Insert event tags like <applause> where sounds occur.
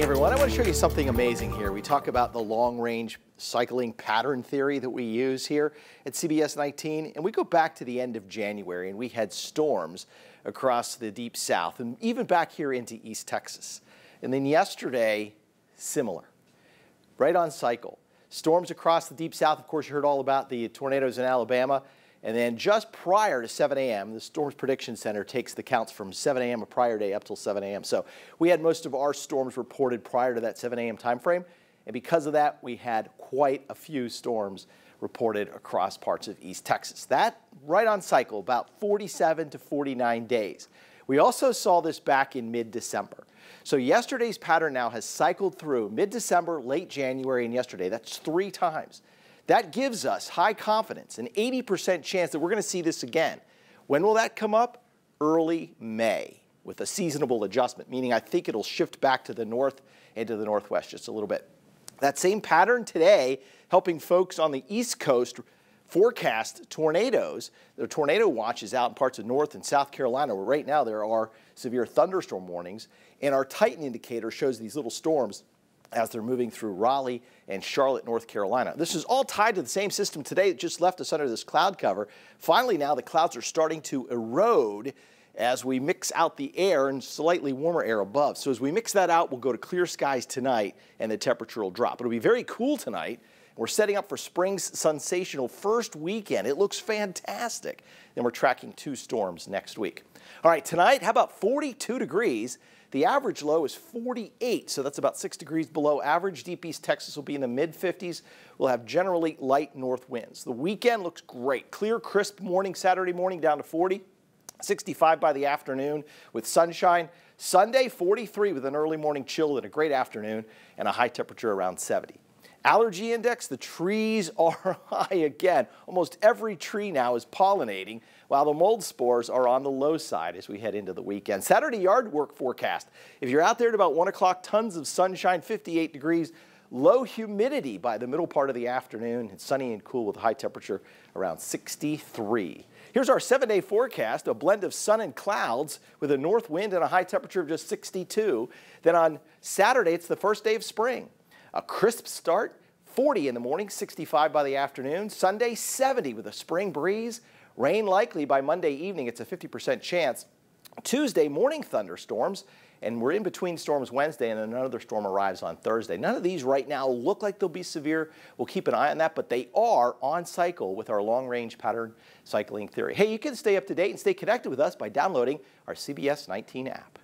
evening, everyone. I want to show you something amazing here. We talk about the long-range cycling pattern theory that we use here at CBS 19, and we go back to the end of January, and we had storms across the deep south, and even back here into East Texas. And then yesterday, similar, right on cycle. Storms across the deep south, of course, you heard all about the tornadoes in Alabama, and then just prior to 7 a.m., the Storms Prediction Center takes the counts from 7 a.m. a prior day up till 7 a.m. So we had most of our storms reported prior to that 7 a.m. time frame. And because of that, we had quite a few storms reported across parts of East Texas. That right on cycle, about 47 to 49 days. We also saw this back in mid-December. So yesterday's pattern now has cycled through mid-December, late January, and yesterday. That's three times. That gives us high confidence, an 80% chance that we're going to see this again. When will that come up? Early May with a seasonable adjustment, meaning I think it'll shift back to the north and to the northwest just a little bit. That same pattern today helping folks on the East Coast forecast tornadoes. The tornado watch is out in parts of North and South Carolina where right now there are severe thunderstorm warnings and our Titan indicator shows these little storms as they're moving through Raleigh and Charlotte, North Carolina. This is all tied to the same system today that just left us under this cloud cover. Finally now the clouds are starting to erode as we mix out the air and slightly warmer air above. So as we mix that out, we'll go to clear skies tonight and the temperature will drop. It'll be very cool tonight. We're setting up for spring's sensational first weekend. It looks fantastic. Then we're tracking two storms next week. All right, tonight, how about 42 degrees? The average low is 48, so that's about 6 degrees below average. Deep East Texas will be in the mid-50s. We'll have generally light north winds. The weekend looks great. Clear, crisp morning Saturday morning down to 40. 65 by the afternoon with sunshine. Sunday, 43 with an early morning chill and a great afternoon and a high temperature around 70. Allergy index, the trees <laughs> are high again. Almost every tree now is pollinating, while the mold spores are on the low side as we head into the weekend. Saturday yard work forecast. If you're out there at about 1 o'clock, tons of sunshine, 58 degrees. Low humidity by the middle part of the afternoon. It's sunny and cool with a high temperature around 63. Here's our seven-day forecast, a blend of sun and clouds with a north wind and a high temperature of just 62. Then on Saturday, it's the first day of spring. A crisp start, 40 in the morning, 65 by the afternoon. Sunday, 70 with a spring breeze. Rain likely by Monday evening. It's a 50% chance. Tuesday, morning thunderstorms. And we're in between storms Wednesday and another storm arrives on Thursday. None of these right now look like they'll be severe. We'll keep an eye on that, but they are on cycle with our long range pattern cycling theory. Hey, you can stay up to date and stay connected with us by downloading our CBS 19 app.